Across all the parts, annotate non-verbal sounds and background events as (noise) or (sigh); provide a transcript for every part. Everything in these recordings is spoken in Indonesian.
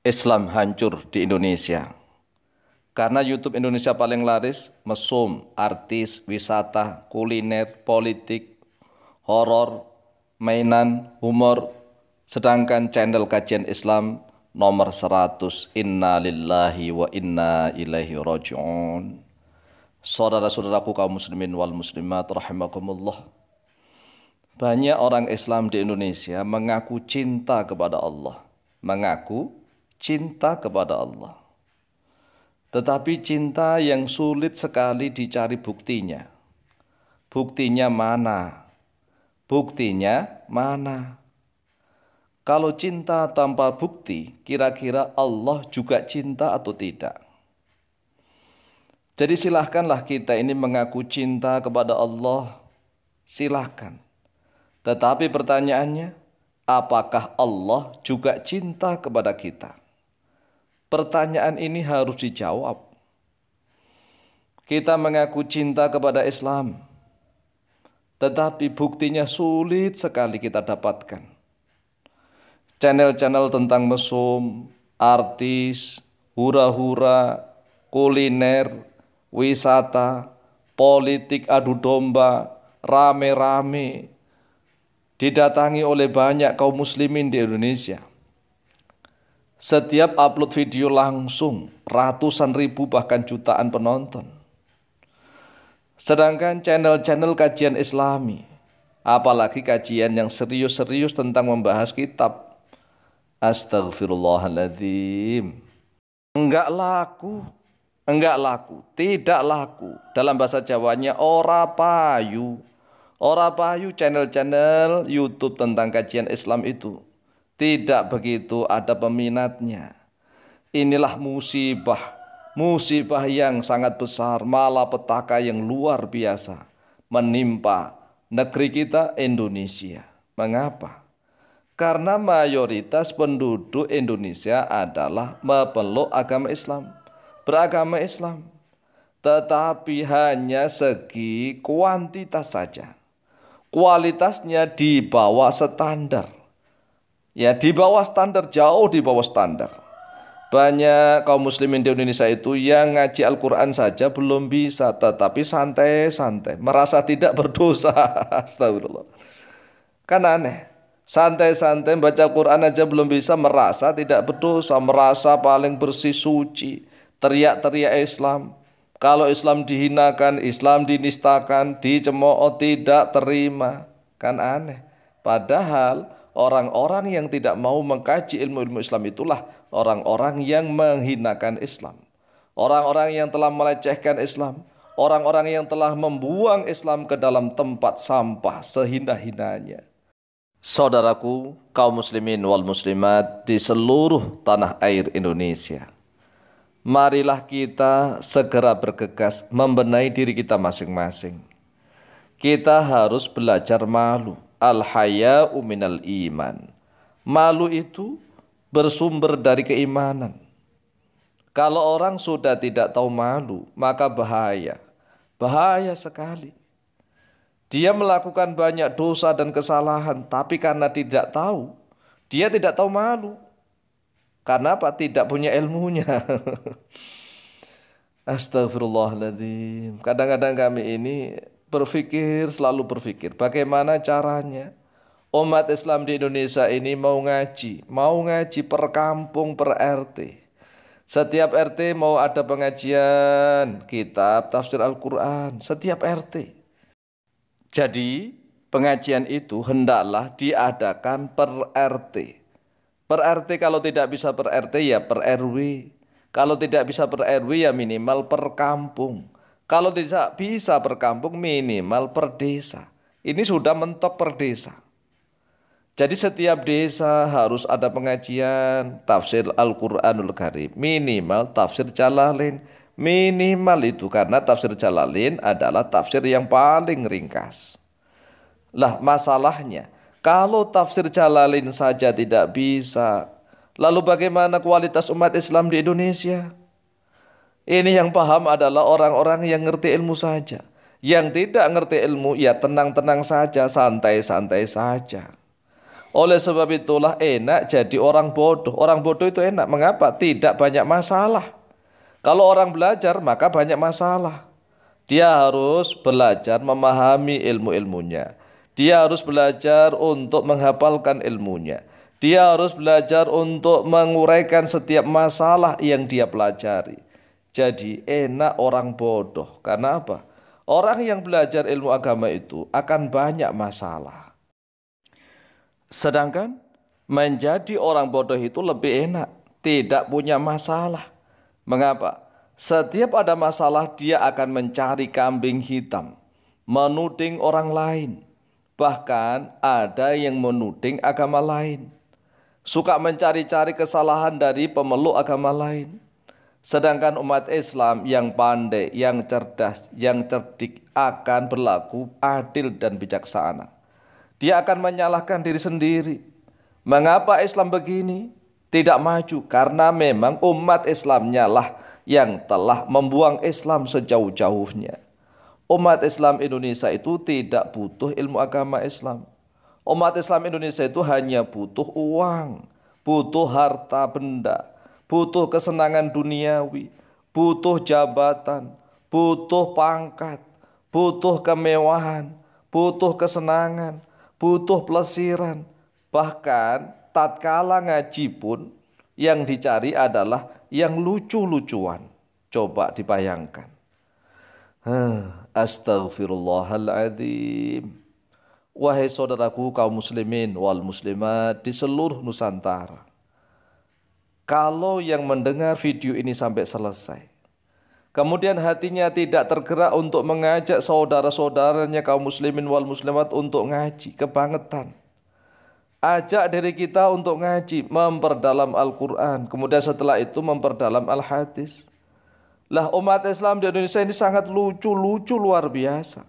Islam hancur di Indonesia. Karena YouTube Indonesia paling laris, mesum, artis, wisata, kuliner, politik, horor, mainan, humor, sedangkan channel kajian Islam nomor 100 Inna lillahi wa inna ilaihi raji'un Saudara-saudaraku kaum muslimin wal muslimat rahimakumullah Banyak orang Islam di Indonesia mengaku cinta kepada Allah Mengaku cinta kepada Allah. Tetapi cinta yang sulit sekali dicari buktinya. Buktinya mana? Buktinya mana? Kalau cinta tanpa bukti, kira-kira Allah juga cinta atau tidak? Jadi silahkanlah kita ini mengaku cinta kepada Allah. Silahkan. Tetapi pertanyaannya, apakah Allah juga cinta kepada kita? Pertanyaan ini harus dijawab. Kita mengaku cinta kepada Islam, tetapi buktinya sulit sekali kita dapatkan. Channel-channel tentang mesum, artis, hura-hura, kuliner, wisata, politik adu domba, rame-rame, didatangi oleh banyak kaum muslimin di Indonesia. Setiap upload video langsung, ratusan ribu bahkan jutaan penonton. Sedangkan channel-channel kajian islami, apalagi kajian yang serius-serius tentang membahas kitab. Astagfirullahaladzim. Enggak laku, enggak laku, tidak laku. Dalam bahasa Jawanya ora payu. Ora payu channel-channel YouTube tentang kajian Islam itu tidak begitu ada peminatnya. Inilah musibah, musibah yang sangat besar, malah petaka yang luar biasa menimpa negeri kita Indonesia. Mengapa? Karena mayoritas penduduk Indonesia adalah memeluk agama Islam, beragama Islam. Tetapi hanya segi kuantitas saja. Kualitasnya di bawah standar Ya, di bawah standar, jauh di bawah standar. Banyak kaum muslimin di Indonesia itu yang ngaji Al-Quran saja belum bisa, tetapi santai-santai. Merasa tidak berdosa. (laughs) Astagfirullah. Kan aneh. Santai-santai baca Quran aja belum bisa merasa tidak berdosa, merasa paling bersih suci, teriak-teriak Islam. Kalau Islam dihinakan, Islam dinistakan, dicemooh tidak terima. Kan aneh. Padahal orang-orang yang tidak mau mengkaji ilmu-ilmu Islam itulah orang-orang yang menghinakan Islam. Orang-orang yang telah melecehkan Islam, orang-orang yang telah membuang Islam ke dalam tempat sampah sehindah-hinanya. Saudaraku, kaum muslimin wal muslimat di seluruh tanah air Indonesia. Marilah kita segera bergegas membenahi diri kita masing-masing. Kita harus belajar malu al haya'u minal iman. Malu itu bersumber dari keimanan. Kalau orang sudah tidak tahu malu, maka bahaya. Bahaya sekali. Dia melakukan banyak dosa dan kesalahan, tapi karena tidak tahu, dia tidak tahu malu. Karena apa? Tidak punya ilmunya. (laughs) Astagfirullahaladzim. Kadang-kadang kami ini berpikir, selalu berpikir. Bagaimana caranya? Umat Islam di Indonesia ini mau ngaji, mau ngaji per kampung, per RT. Setiap RT mau ada pengajian kitab tafsir Al-Quran, setiap RT. Jadi pengajian itu hendaklah diadakan per RT. Per RT kalau tidak bisa per RT ya per RW. Kalau tidak bisa per RW ya minimal per kampung kalau tidak bisa berkampung minimal per desa. Ini sudah mentok per desa. Jadi setiap desa harus ada pengajian tafsir Al-Qur'anul Karim, minimal tafsir Jalalain, minimal itu karena tafsir Jalalain adalah tafsir yang paling ringkas. Lah masalahnya, kalau tafsir Jalalain saja tidak bisa, lalu bagaimana kualitas umat Islam di Indonesia? Ini yang paham adalah orang-orang yang ngerti ilmu saja. Yang tidak ngerti ilmu ya tenang-tenang saja, santai-santai saja. Oleh sebab itulah enak jadi orang bodoh. Orang bodoh itu enak. Mengapa? Tidak banyak masalah. Kalau orang belajar maka banyak masalah. Dia harus belajar memahami ilmu-ilmunya. Dia harus belajar untuk menghafalkan ilmunya. Dia harus belajar untuk menguraikan setiap masalah yang dia pelajari. Jadi enak orang bodoh. Karena apa? Orang yang belajar ilmu agama itu akan banyak masalah. Sedangkan menjadi orang bodoh itu lebih enak, tidak punya masalah. Mengapa? Setiap ada masalah dia akan mencari kambing hitam, menuding orang lain. Bahkan ada yang menuding agama lain. Suka mencari-cari kesalahan dari pemeluk agama lain Sedangkan umat Islam yang pandai, yang cerdas, yang cerdik akan berlaku adil dan bijaksana. Dia akan menyalahkan diri sendiri. Mengapa Islam begini? Tidak maju karena memang umat Islamnya lah yang telah membuang Islam sejauh-jauhnya. Umat Islam Indonesia itu tidak butuh ilmu agama Islam. Umat Islam Indonesia itu hanya butuh uang, butuh harta benda butuh kesenangan duniawi, butuh jabatan, butuh pangkat, butuh kemewahan, butuh kesenangan, butuh plesiran. Bahkan tatkala ngaji pun yang dicari adalah yang lucu-lucuan. Coba dibayangkan. Astagfirullahaladzim. Wahai saudaraku kaum muslimin wal muslimat di seluruh Nusantara. Kalau yang mendengar video ini sampai selesai, kemudian hatinya tidak tergerak untuk mengajak saudara-saudaranya kaum muslimin wal muslimat untuk ngaji, kebangetan. Ajak diri kita untuk ngaji, memperdalam Al-Quran. Kemudian setelah itu memperdalam Al-Hadis. Lah umat Islam di Indonesia ini sangat lucu-lucu luar biasa.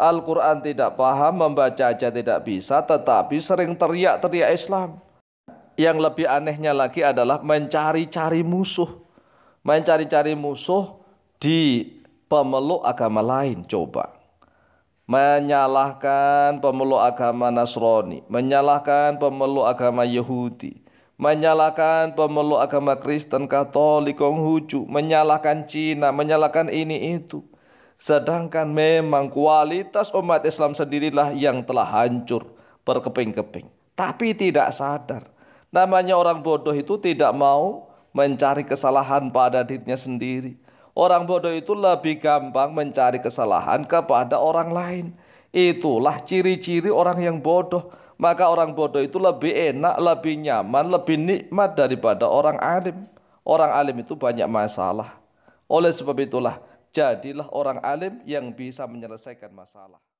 Al-Quran tidak paham, membaca aja tidak bisa, tetapi sering teriak-teriak Islam yang lebih anehnya lagi adalah mencari-cari musuh. Mencari-cari musuh di pemeluk agama lain, coba. Menyalahkan pemeluk agama Nasrani, menyalahkan pemeluk agama Yahudi, menyalahkan pemeluk agama Kristen, Katolik, Konghucu, menyalahkan Cina, menyalahkan ini itu. Sedangkan memang kualitas umat Islam sendirilah yang telah hancur berkeping-keping. Tapi tidak sadar Namanya orang bodoh itu tidak mau mencari kesalahan pada dirinya sendiri. Orang bodoh itu lebih gampang mencari kesalahan kepada orang lain. Itulah ciri-ciri orang yang bodoh. Maka orang bodoh itu lebih enak, lebih nyaman, lebih nikmat daripada orang alim. Orang alim itu banyak masalah. Oleh sebab itulah, jadilah orang alim yang bisa menyelesaikan masalah.